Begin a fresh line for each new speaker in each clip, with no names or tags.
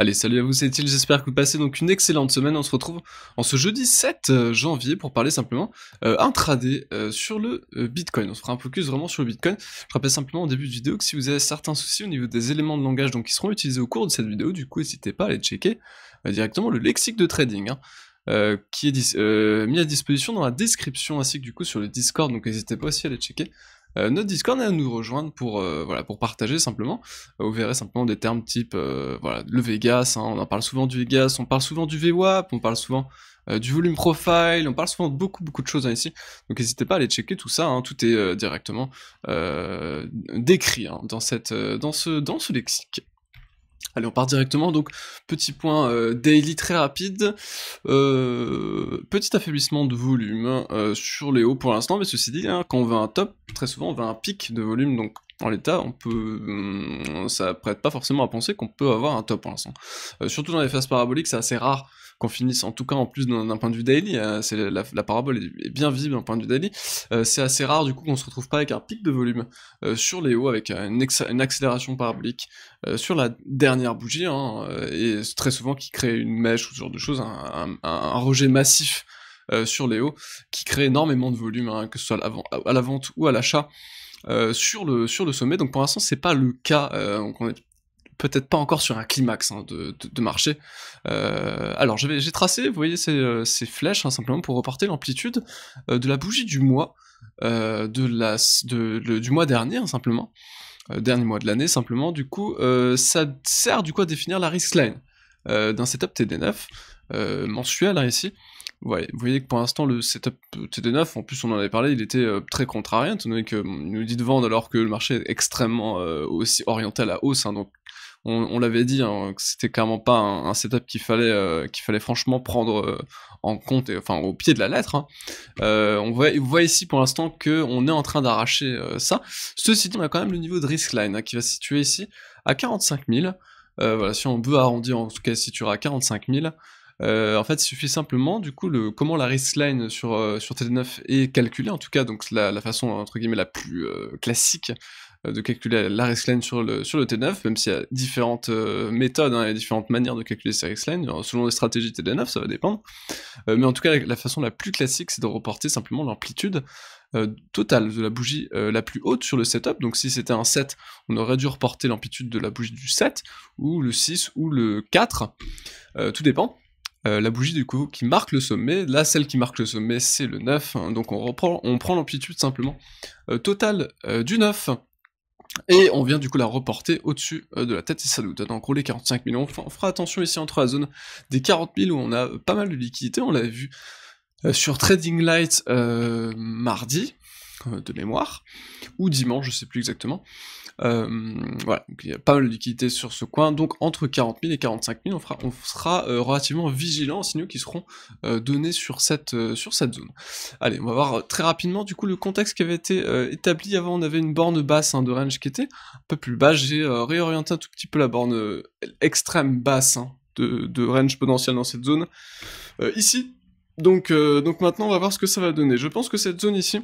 Allez, salut à vous, c'est il j'espère que vous passez donc une excellente semaine. On se retrouve en ce jeudi 7 euh, janvier pour parler simplement euh, intraday euh, sur le euh, Bitcoin. On se fera un focus vraiment sur le Bitcoin. Je rappelle simplement au début de vidéo que si vous avez certains soucis au niveau des éléments de langage donc, qui seront utilisés au cours de cette vidéo, du coup n'hésitez pas à aller checker directement le lexique de trading. Hein, qui est mis à disposition dans la description ainsi que du coup sur le Discord, donc n'hésitez pas aussi à aller checker. Euh, notre Discord à nous rejoindre pour euh, voilà pour partager simplement. Euh, vous verrez simplement des termes type voilà le Vegas, hein, on en parle souvent du Vegas, on parle souvent du VWAP, on parle souvent du volume profile, on parle souvent de beaucoup beaucoup de choses hein, ici. Donc n'hésitez pas à aller checker tout ça, hein, tout est directement décrit dans cette dans dans ce lexique. Allez, on part directement. Donc, petit point euh, daily très rapide. Euh, petit affaiblissement de volume euh, sur les hauts pour l'instant, mais ceci dit, hein, quand on veut un top, très souvent on veut un pic de volume. Donc, en l'état, on peut, hum, ça prête pas forcément à penser qu'on peut avoir un top pour l'instant. surtout dans les phases paraboliques, c'est assez rare qu'on finisse, en tout cas en plus d'un point de vue daily, euh, c'est la, parabole est, bien visible d'un point de vue daily, euh, c'est assez rare du coup qu'on se retrouve pas avec un pic de volume euh, sur les hauts, avec une, accélération parabolique sur la dernière bougie, hein, et très souvent qui crée une mèche ou ce genre de choses, un, rejet massif sur les hauts, qui crée énormément de volume, hein, que ce soit à la vente ou à l'achat. sur, le, sur le sommet, donc pour l'instant c'est pas le cas, donc on est peut-être pas encore sur un climax hein, de, de, marché. Euh, alors j'ai tracé, vous voyez ces, euh, flèches hein, simplement pour reporter l'amplitude euh, de la bougie du mois, de la, du mois dernier hein, simplement, dernier mois de l'année simplement. Du coup, ça sert du coup à définir la risk line d'un setup TD9 mensuel ici. vous voyez que pour l'instant, le setup TD9, en plus on en avait parlé, il était très contrariant, étant donné qu'il hum, nous dit de vendre alors que le marché est extrêmement aussi orienté à la hausse, donc on, l'avait dit, hein, que c'était clairement pas un, setup qu'il fallait, euh, qu'il fallait franchement prendre euh, en compte, enfin au pied de la lettre. Hein. Euh, on, voit, ici pour l'instant qu'on est en train d'arracher ça. Ceci dit, on a quand même le niveau de risk line hein, qui va se situer ici à 45 000. voilà, si on veut arrondir, en tout cas, il se situera à 45 000. en fait, il suffit simplement, du coup, comment la risk line sur, sur TD9 est calculée, en tout cas, donc la façon, entre guillemets, la plus classique euh, de calculer la rexline sur le, sur le T9, même s'il y a différentes euh, méthodes hein, et différentes manières de calculer ces lines, euh, Selon les stratégies TD9, ça va dépendre. mais en tout cas, la façon la plus classique, c'est de reporter simplement l'amplitude totale de la bougie la plus haute sur le setup. Donc si c'était un 7, on aurait dû reporter l'amplitude de la bougie du 7, ou le 6, ou le 4. tout dépend. la bougie du coup qui marque le sommet, là celle qui marque le sommet c'est le 9, hein. donc on, reprend, on prend l'amplitude simplement totale du 9 et on vient du coup la reporter au-dessus euh, de la tête et ça nous donne en les 45 millions. on fera attention ici entre la zone des 40 000 où on a pas mal de liquidités, on l'a vu euh, sur Trading Light euh, mardi, euh, de mémoire, ou dimanche, je sais plus exactement. Euh, voilà, il y a pas mal de liquidités sur ce coin, donc entre 40 000 et 45 000, on, sera euh, relativement vigilant aux signaux qui seront donnés sur cette, sur cette zone. Allez, on va voir très rapidement du coup le contexte qui avait été établi avant, on avait une borne basse hein, de range qui était un peu plus bas, j'ai réorienté un tout petit peu la borne extrême basse hein, de, de, range potentiel dans cette zone, ici. Donc, donc maintenant on va voir ce que ça va donner. Je pense que cette zone ici,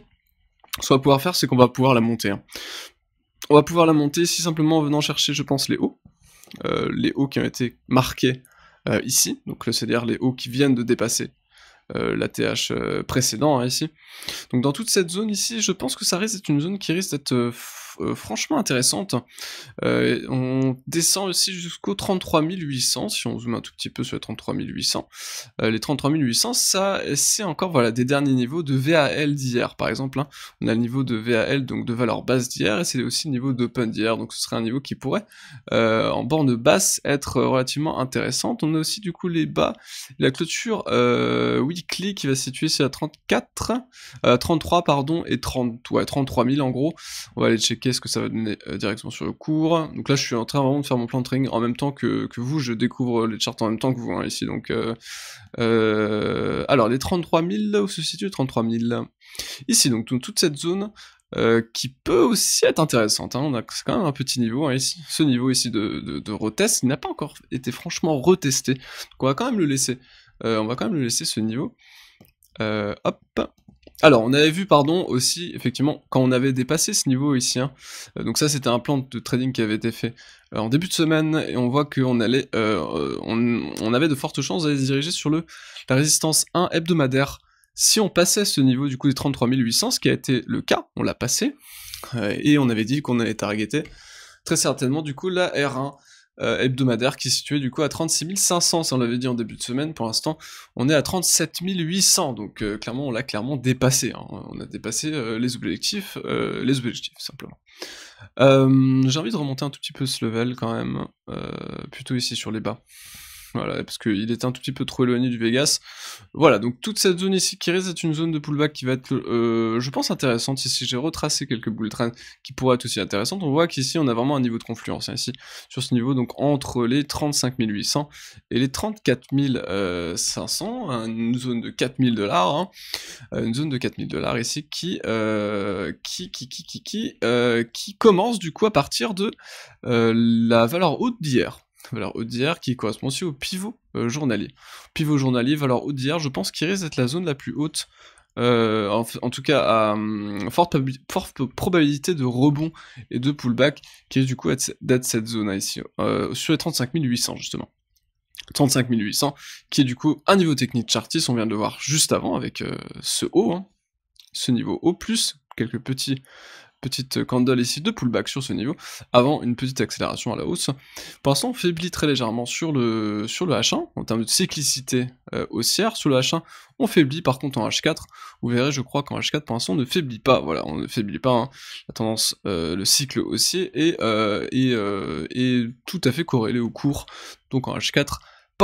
ce qu'on va pouvoir faire, c'est qu'on va pouvoir la monter. Hein. On va pouvoir la monter si simplement en venant chercher, je pense, les hauts. Euh, les hauts qui ont été marqués euh, ici, donc c'est-à-dire les hauts qui viennent de dépasser euh, la TH précédent hein, ici. Donc dans toute cette zone ici, je pense que ça risque d'être une zone qui risque d'être euh, franchement intéressante. Euh, on descend aussi jusqu'au 33 800, si on zoome un tout petit peu sur les 33 800. Euh, les 33 800, ça, c'est encore voilà, des derniers niveaux de VAL d'hier, par exemple. Hein. On a le niveau de VAL, donc de valeur basse d'hier, et c'est aussi le niveau d'open d'hier, donc ce serait un niveau qui pourrait, en borne basse, être relativement intéressante. On a aussi du coup les bas, la clôture weekly qui va se situer sur la 34, 33, pardon, et 30, ouais, 33 000 en gros. On va aller checker ce que ça va donner euh, directement sur le cours. Donc là, je suis en train vraiment de faire mon plan de training en même temps que, vous. Je découvre les charts en même temps que vous hein, ici. Donc, euh, euh, alors, les 33 000, là où se situe 33 000 Ici, donc toute cette zone qui peut aussi être intéressante. Hein. On a quand même un petit niveau hein, ici. Ce niveau ici de, de, retest, n'a pas encore été franchement retesté. Donc on va quand même le laisser. on va quand même le laisser ce niveau. hop. Alors, on avait vu, pardon, aussi, effectivement, quand on avait dépassé ce niveau ici, hein, euh, donc ça, c'était un plan de trading qui avait été fait euh, en début de semaine, et on voit qu'on allait, euh, on, avait de fortes chances d'aller se diriger sur le, la résistance 1 hebdomadaire. Si on passait ce niveau du coup des 33 800, ce qui a été le cas, on l'a passé, et on avait dit qu'on allait targeter très certainement du coup la R1. Euh, hebdomadaire qui est situé du coup à 36 500, si on l'avait dit en début de semaine, pour l'instant on est à 37 800, donc euh, clairement on l'a clairement dépassé, hein. on a dépassé euh, les objectifs, les objectifs simplement. J'ai envie de remonter un tout petit peu ce level quand même, plutôt ici sur les bas. Voilà, parce qu'il est un tout petit peu trop éloigné du Vegas. Voilà, donc toute cette zone ici qui reste est une zone de pullback qui va être, euh, je pense, intéressante. Ici, j'ai retracé quelques bull trains qui pourraient être aussi intéressantes. On voit qu'ici, on a vraiment un niveau de confluence. Hein, ici, sur ce niveau, donc entre les 35 800 et les 34 500, euh, hein, une zone de 4000 dollars. Hein, euh, une zone de 4000 dollars ici qui, qui commence du coup à partir de la valeur haute d'hier valeur haute qui correspond aussi au pivot euh, journalier. Pivot journalier, valeur haute je pense qu'il risque d'être la zone la plus haute, euh, en, tout cas à hum, forte, probabilité de rebond et de pullback, qui est du coup d'être cette zone ici, euh, sur les 35 800 justement. 35 800, qui est du coup un niveau technique chartiste, on vient de le voir juste avant avec ce haut, hein. ce niveau haut, plus quelques petits petite candle ici de pullback sur ce niveau, avant une petite accélération à la hausse. Pour l'instant, on faiblit très légèrement sur le, sur le H1, en termes de cyclicité euh, haussière. Sur le H1, on faiblit par contre en H4. Vous verrez, je crois qu'en H4, pour l'instant, on ne faiblit pas. Voilà, on ne faiblit pas. Hein. La tendance, euh, le cycle haussier est, euh, est tout à fait corrélé au cours. Donc en H4,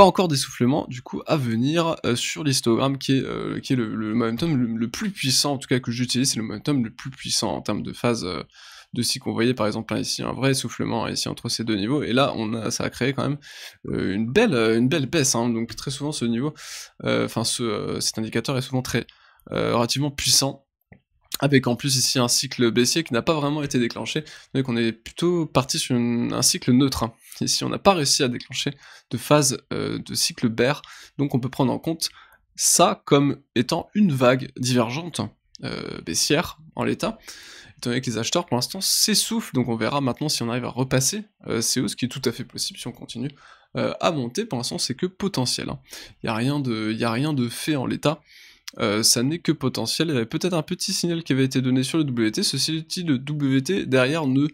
encore encore d'essoufflement du coup à venir euh, sur l'histogramme qui est, euh, qui est le, momentum le, plus puissant, en tout cas que j'utilise, c'est le momentum le plus puissant en termes de phase euh, de si qu'on voyait par exemple ici un vrai soufflement ici entre ces deux niveaux, et là on a, ça a créé quand même une, belle, une belle baisse, hein. donc très souvent ce niveau, enfin ce, cet indicateur est souvent très relativement puissant avec en plus ici un cycle baissier qui n'a pas vraiment été déclenché, donc on est plutôt parti sur un cycle neutre. Ici, on n'a pas réussi à déclencher de phase euh, de cycle bear, donc on peut prendre en compte ça comme étant une vague divergente euh, baissière en l'état, étant donné que les acheteurs pour l'instant s'essoufflent, donc on verra maintenant si on arrive à repasser euh, ces ce qui est tout à fait possible si on continue euh, à monter, pour l'instant c'est que potentiel, hein. il n'y a rien de fait en l'état, euh, ça n'est que potentiel. Il y avait peut-être un petit signal qui avait été donné sur le WT. ceci dit de WT derrière ne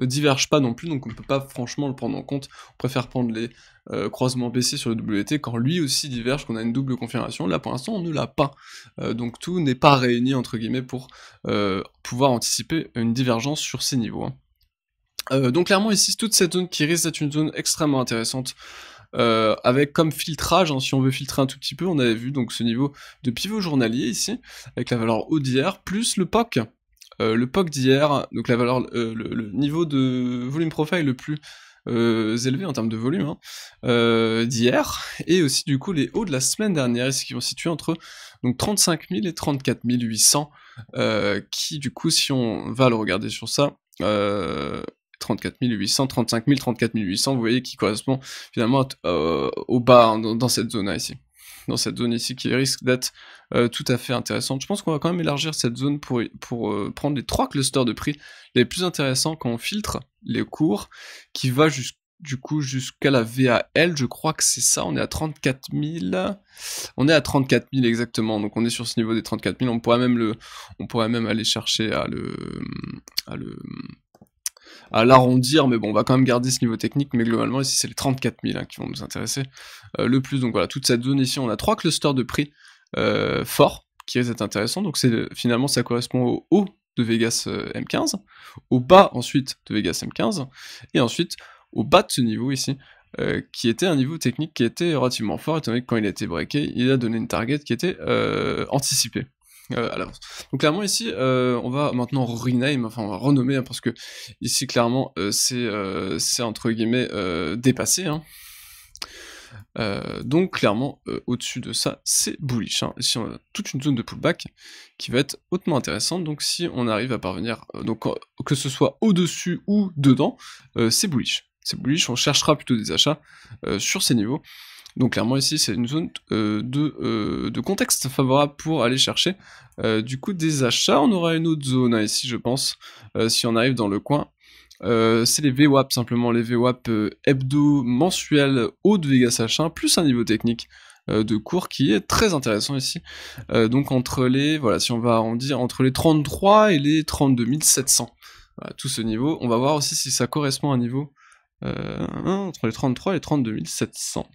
euh, diverge pas non plus, donc on ne peut pas franchement le prendre en compte. On préfère prendre les euh, croisements baissés sur le WT quand lui aussi diverge, qu'on a une double confirmation. Là pour l'instant on ne l'a pas. donc tout n'est pas réuni entre guillemets pour pouvoir anticiper une divergence sur ces niveaux. Hein. donc clairement ici toute cette zone qui risque d'être une zone extrêmement intéressante euh, avec comme filtrage, hein, si on veut filtrer un tout petit peu, on avait vu donc ce niveau de pivot journalier ici, avec la valeur haut d'hier, plus le POC. Euh, le POC d'hier, donc la valeur, euh, le, niveau de volume profile le plus élevé en termes de volume hein, d'hier, et aussi du coup les hauts de la semaine dernière, ce qui se situer entre donc 35 000 et 34 800, qui du coup si on va le regarder sur ça, euh, 34 800, 35 000, 34 800, vous voyez qui correspond finalement euh, au bas hein, dans, cette zone là ici. Dans cette zone ici qui risque d'être euh, tout à fait intéressante. Je pense qu'on va quand même élargir cette zone pour, pour euh, prendre les trois clusters de prix les plus intéressants quand on filtre les cours qui va jusqu'à du coup jusqu'à la VAL, je crois que c'est ça, on est à 34 000, on est à 34 000 exactement, donc on est sur ce niveau des 34 000, on pourrait même, le, on pourrait même aller chercher à le, à l'arrondir, mais bon, on va quand même garder ce niveau technique, mais globalement, ici, c'est les 34 000 hein, qui vont nous intéresser euh, le plus. Donc voilà, toute cette zone ici, on a trois clusters de prix euh, forts qui risquent d'être intéressants. Donc finalement, ça correspond au haut de Vegas euh, M15, au bas ensuite de Vegas M15, et ensuite au bas de ce niveau ici, qui était un niveau technique qui était relativement fort, étant donné que quand il a été breaké, il a donné une target qui était anticipée. Euh, alors Donc clairement ici, euh, on va maintenant rename, enfin on va renommer, hein, parce que ici clairement euh, c'est entre guillemets dépassé. Hein. donc clairement au-dessus de ça c'est bullish. Hein. Ici on a toute une zone de pullback qui va être hautement intéressante. Donc si on arrive à parvenir, donc que ce soit au-dessus ou dedans, c'est bullish. C'est bullish, on cherchera plutôt des achats sur ces niveaux. Donc clairement ici c'est une zone euh, euh, de, contexte favorable pour aller chercher euh, du coup des achats. On aura une autre zone hein, ici je pense si on arrive dans le coin. c'est les VWAP simplement, les VWAP hebdo mensuel haut de Vegas H1 plus un niveau technique de cours qui est très intéressant ici. donc entre les, voilà si on va arrondir, entre les 33 et les 32 700. tout ce niveau. On va voir aussi si ça correspond à un niveau entre les 33 et les 32 700.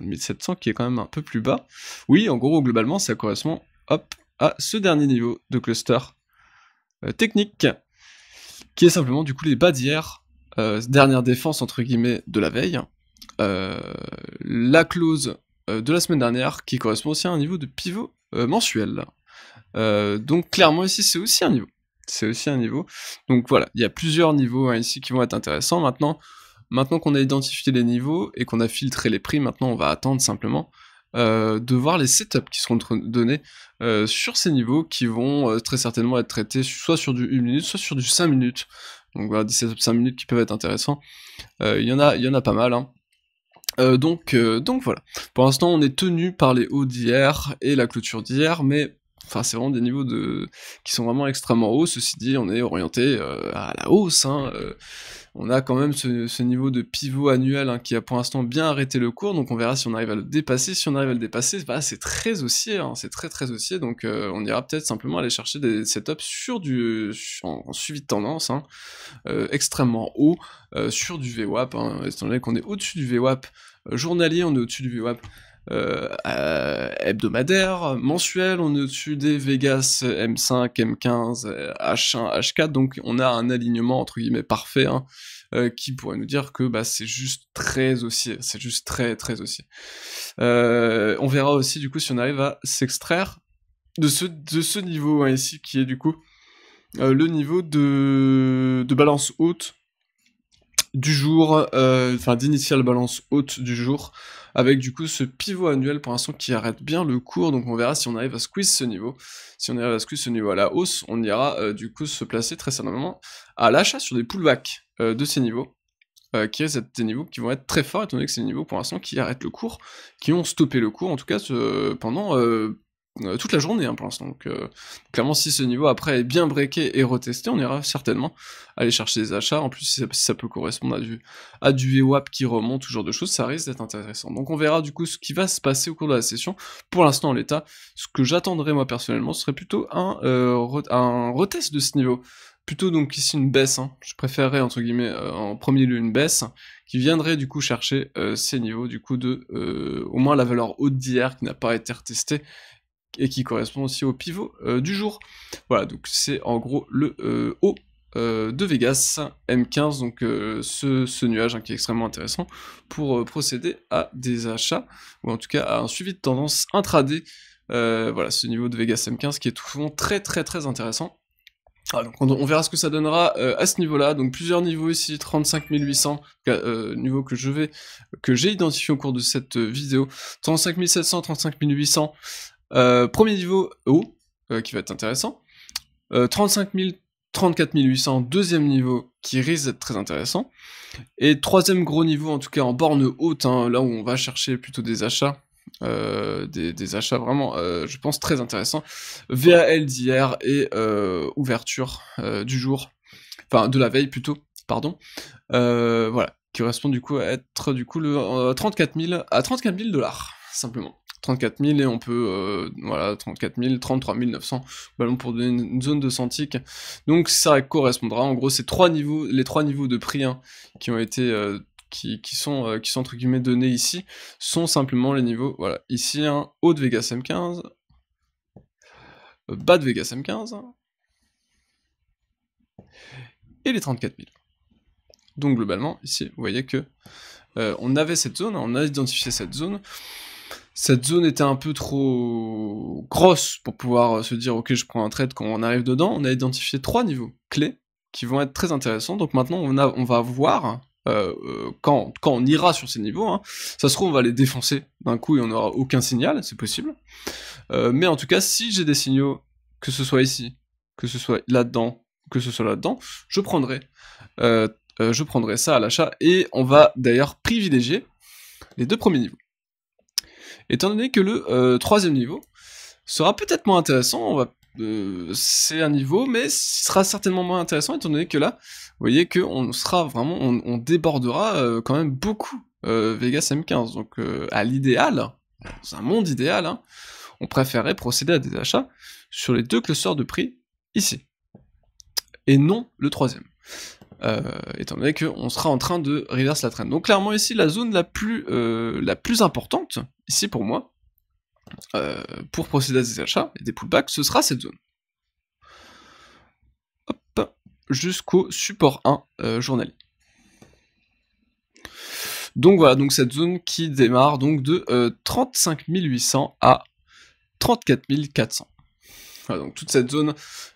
1700 qui est quand même un peu plus bas. Oui, en gros, globalement, ça correspond hop, à ce dernier niveau de cluster euh, technique, qui est simplement du coup les bas d'hier, euh, dernière défense entre guillemets de la veille, euh, la clause de la semaine dernière qui correspond aussi à un niveau de pivot mensuel. donc clairement ici c'est aussi un niveau. C'est aussi un niveau. Donc voilà, il y a plusieurs niveaux hein, ici qui vont être intéressants. Maintenant, Maintenant qu'on a identifié les niveaux et qu'on a filtré les prix, maintenant on va attendre simplement euh, de voir les setups qui seront donnés euh, sur ces niveaux qui vont euh, très certainement être traités soit sur du 1 minute, soit sur du 5 minutes. Donc voilà, des setups 5 minutes qui peuvent être intéressants. Il y, en a, y en a pas mal. Hein. donc, donc voilà. Pour l'instant, on est tenu par les hauts d'hier et la clôture d'hier, mais Enfin, c'est vraiment des niveaux de... qui sont vraiment extrêmement hauts. Ceci dit, on est orienté à la hausse. Hein, on a quand même ce, niveau de pivot annuel hein, qui a pour l'instant bien arrêté le cours, donc on verra si on arrive à le dépasser. Si on arrive à le dépasser, bah, c'est très haussier, hein. c'est très très haussier, donc euh, on ira peut-être simplement aller chercher des setups sur du, en, suivi de tendance, hein, euh, extrêmement haut, euh, sur du VWAP, étant donné qu'on est au-dessus du VWAP journalier, on est au-dessus du VWAP euh, euh, hebdomadaire, mensuel, On est au-dessus des Vegas M5, M15, H1, H4. Donc on a un alignement entre guillemets parfait. Hein, euh, qui pourrait nous dire que bah, c'est juste très haussier, c'est juste très très haussier. on verra aussi du coup si on arrive à s'extraire de ce, de ce niveau hein, ici qui est du coup le niveau de, de, balance haute du jour, enfin d'initial balance haute du jour avec du coup ce pivot annuel pour l'instant qui arrête bien le cours, donc on verra si on arrive à squeeze ce niveau. Si on arrive à squeeze ce niveau à la hausse, on ira euh, du coup se placer très certainement à l'achat sur des pullbacks euh, de ces niveaux, euh, qui est des niveaux qui vont être très forts, étant donné que c'est des niveaux pour l'instant qui arrêtent le cours, qui ont stoppé le cours en tout cas pendant euh, toute la journée hein, pour l'instant. Donc, euh, clairement, si ce niveau après est bien breaké et retesté, on ira certainement aller chercher des achats. En plus, si ça, peut correspondre à du, à du e qui remonte, ce genre de choses, ça risque d'être intéressant. Donc, on verra du coup ce qui va se passer au cours de la session. Pour l'instant, en l'état, ce que j'attendrais moi personnellement, ce serait plutôt un, euh, un retest de ce niveau. Plutôt donc ici une baisse, hein. je préférerais entre guillemets en premier lieu une baisse qui viendrait du coup chercher ces niveaux du coup de au moins la valeur haute d'hier qui n'a pas été retestée et qui correspond aussi au pivot euh, du jour. Voilà, donc c'est en gros le euh, haut euh, de Vegas M15, donc ce, nuage hein, qui est extrêmement intéressant pour procéder à des achats, ou en tout cas à un suivi de tendance intraday. voilà, ce niveau de Vegas M15 qui est tout souvent très très très intéressant. Ah, on, verra ce que ça donnera à ce niveau-là. Donc plusieurs niveaux ici, 35800 800, niveau que je vais, que j'ai identifié au cours de cette vidéo. 35 700, 35 800, euh, premier niveau haut, oh, euh, qui va être intéressant. 35 000, 34 800, deuxième niveau qui risque d'être très intéressant. Et troisième gros niveau, en tout cas en borne haute, hein, là où on va chercher plutôt des achats. Euh, des, achats vraiment, je pense, très intéressants. VAL d'hier et ouverture du jour, enfin de la veille plutôt, pardon. voilà, qui correspond du coup à être du coup le, 34 à 34 000 dollars, simplement. 34 000 et on peut, euh, voilà, 34 000, 33 900 ballons pour donner une zone de centique. Donc ça correspondra, en gros, ces trois niveaux, les trois niveaux de prix hein, qui ont été, euh, euh, qui, sont, entre guillemets donnés ici, sont simplement les niveaux, voilà, ici, haut de Vegas M15, bas de Vegas M15, et les 34 000. Donc globalement, ici, vous voyez que on avait cette zone, on a identifié cette zone, cette zone était un peu trop grosse pour pouvoir euh, se dire ok je prends un trade quand on arrive dedans. On a identifié trois niveaux clés qui vont être très intéressants. Donc maintenant on, on va voir euh, euh, quand, on ira sur ces niveaux. Hein. ça se trouve on va les défoncer d'un coup et on n'aura aucun signal, c'est possible. mais en tout cas si j'ai des signaux, que ce soit ici, que ce soit là-dedans, que ce soit là-dedans, je prendrai. je prendrai ça à l'achat et on va d'ailleurs privilégier les deux premiers niveaux. Étant donné que le euh, troisième niveau sera peut-être moins intéressant, euh, c'est un niveau, mais sera certainement moins intéressant étant donné que là, vous voyez qu'on sera vraiment, on, débordera euh, quand même beaucoup Vegas M15. Donc à l'idéal, dans un monde idéal, hein, on préférerait procéder à des achats sur les deux clusters de prix ici, et non le troisième. Euh, étant donné qu'on sera en train de reverse la traîne. Donc clairement ici, la zone la plus, euh, la plus importante, ici pour moi, euh, pour procéder à des achats et des pullbacks, ce sera cette zone. jusqu'au support 1 journalier. Donc voilà, donc cette zone qui démarre donc de 35 800 à 34 400 donc toute cette zone,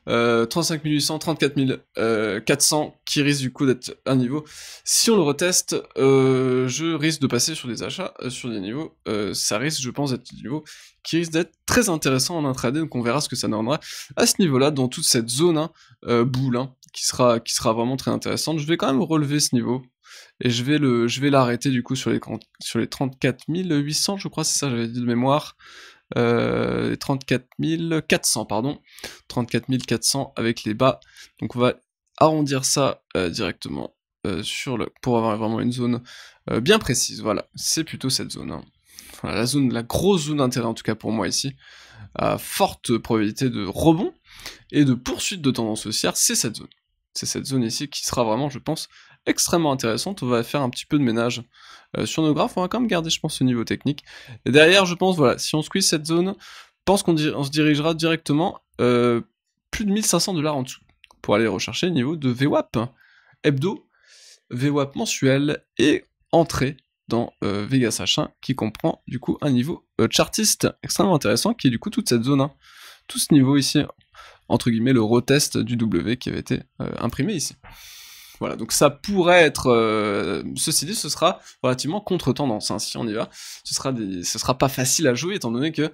euh, 35 800, 34 400, qui risque du coup d'être un niveau. Si on le reteste, euh, je risque de passer sur des achats, euh, sur des niveaux. Euh, ça risque, je pense, d'être un niveau qui risque d'être très intéressant en intraday, donc on verra ce que ça donnera à ce niveau-là, dans toute cette zone hein, boule, hein, qui, sera, qui sera vraiment très intéressante. Je vais quand même relever ce niveau, et je vais je vais l'arrêter du coup sur les sur les 34 800 je crois c'est ça j'avais dit de mémoire 34 euh, 400, pardon, 34 400 avec les bas. Donc on va arrondir ça euh, directement euh, sur le, pour avoir vraiment une zone bien précise. Voilà, c'est plutôt cette zone. Hein. la zone, la grosse zone d'intérêt en tout cas pour moi ici, à forte probabilité de rebond et de poursuite de tendance haussière, c'est cette zone. C'est cette zone ici qui sera vraiment, je pense, extrêmement intéressante. On va faire un petit peu de ménage euh, sur nos graphes. On va quand même garder, je pense, ce niveau technique. Et derrière, je pense, voilà, si on squeeze cette zone, je pense qu'on se dirigera directement euh, plus de 1500 dollars en dessous pour aller rechercher le niveau de VWAP hebdo, VWAP mensuel et entrée dans euh, Vegas H1 qui comprend du coup un niveau chartiste extrêmement intéressant qui est du coup toute cette zone. Hein. Tout ce niveau ici, entre guillemets, le retest du W qui avait été imprimé ici. Voilà, donc ça pourrait être. Euh, ceci dit, ce sera relativement contre-tendance. Hein, si on y va, ce sera ce sera pas facile à jouer étant donné que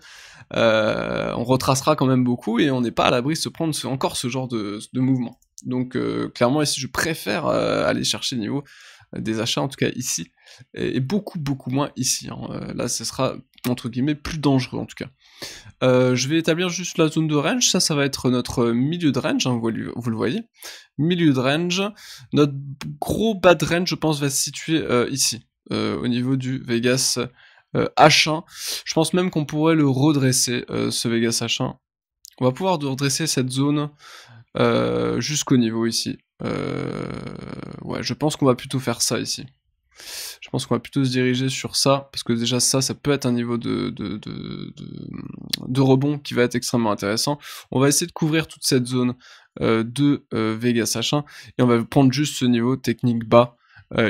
euh, on retracera quand même beaucoup et on n'est pas à l'abri de se prendre encore ce genre de, mouvement. Donc euh, clairement ici, je préfère aller chercher niveau des achats, en tout cas ici, et, beaucoup, beaucoup moins ici. Hein. Euh, là, ce sera, entre guillemets, plus dangereux, en tout cas. Euh, je vais établir juste la zone de range, ça, ça va être notre milieu de range, hein, vous, le voyez. Milieu de range, notre gros bas de range, je pense, va se situer euh, ici, au niveau du Vegas H1. Je pense même qu'on pourrait le redresser, ce Vegas H1. On va pouvoir redresser cette zone jusqu'au niveau ici. Euh, ouais, je pense qu'on va plutôt faire ça ici. Je pense qu'on va plutôt se diriger sur ça, parce que déjà ça, ça peut être un niveau de, de, de, rebond qui va être extrêmement intéressant. On va essayer de couvrir toute cette zone euh, de euh, Vegas H1, et on va prendre juste ce niveau technique bas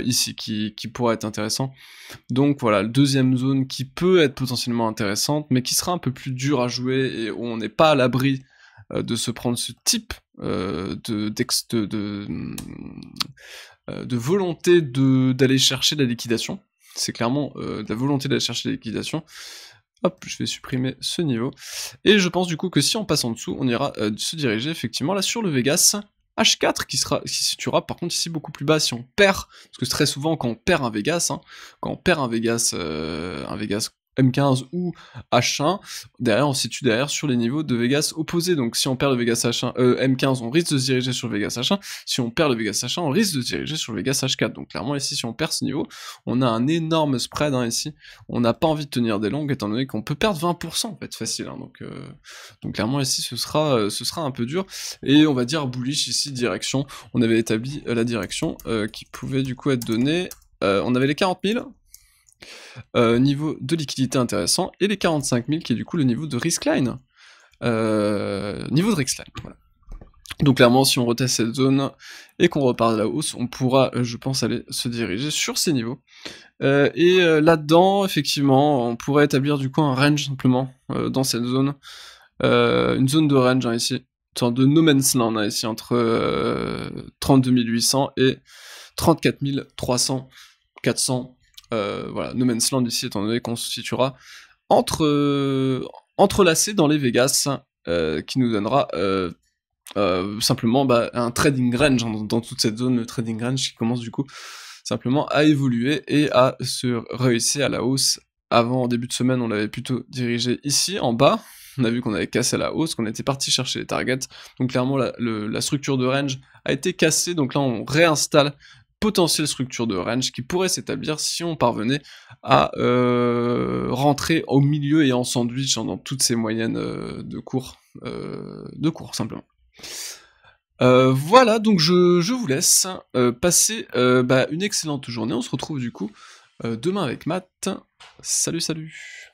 ici qui, qui pourrait être intéressant. Donc voilà, deuxième zone qui peut être potentiellement intéressante, mais qui sera un peu plus dure à jouer et où on n'est pas à l'abri de se prendre ce type euh, de, texte de, de euh, volonté d'aller chercher la liquidation. C'est clairement euh, de la volonté d'aller chercher la liquidation. Hop, je vais supprimer ce niveau. Et je pense du coup que si on passe en dessous, on ira se diriger effectivement là sur le Vegas H4 qui sera qui se situera par contre ici beaucoup plus bas si on perd, parce que très souvent quand on perd un Vegas, hein, quand on perd un Vegas, un Vegas M15 ou H1, derrière on se situe derrière sur les niveaux de Vegas opposés. Donc si on perd le Vegas H1, euh, M15, on risque de se diriger sur Vegas H1. Si on perd le Vegas H1, on risque de se diriger sur Vegas H4. Donc clairement ici, si on perd ce niveau, on a un énorme spread hein, ici. On n'a pas envie de tenir des longues étant donné qu'on peut perdre 20% en fait facile. Hein. donc, euh, donc clairement ici, ce sera, euh, ce sera un peu dur. Et on va dire bullish ici direction. On avait établi la direction qui pouvait du coup être donnée. on avait les 40 000 euh, niveau de liquidité intéressant, et les 45 000 qui est du coup le niveau de risk line. Euh, niveau de risk Donc clairement, si on reteste cette zone et qu'on repart de la hausse, on pourra, euh, je pense, aller se diriger sur ces niveaux. et là-dedans, effectivement, on pourrait établir du coup un range simplement dans cette zone. une zone de range hein, ici, de no man's land hein, ici, entre 32 800 et 34 300, 400, euh, voilà, No Man's Land ici étant donné qu'on se situera entre, euh, entrelacé dans les Vegas, euh, qui nous donnera simplement bah, un trading range hein, dans, toute cette zone, le trading range qui commence du coup simplement à évoluer et à se réussir à la hausse. Avant, en début de semaine, on l'avait plutôt dirigé ici, en bas. On a vu qu'on avait cassé la hausse, qu'on était parti chercher les targets. Donc clairement, la, structure de range a été cassée. Donc là, on réinstalle potentielle structure de range qui pourrait s'établir si on parvenait à euh, rentrer au milieu et en sandwich dans toutes ces moyennes euh, de cours, euh, de cours simplement. voilà, donc je, vous laisse passer bah, une excellente journée. On se retrouve du coup demain avec Matt. Salut, salut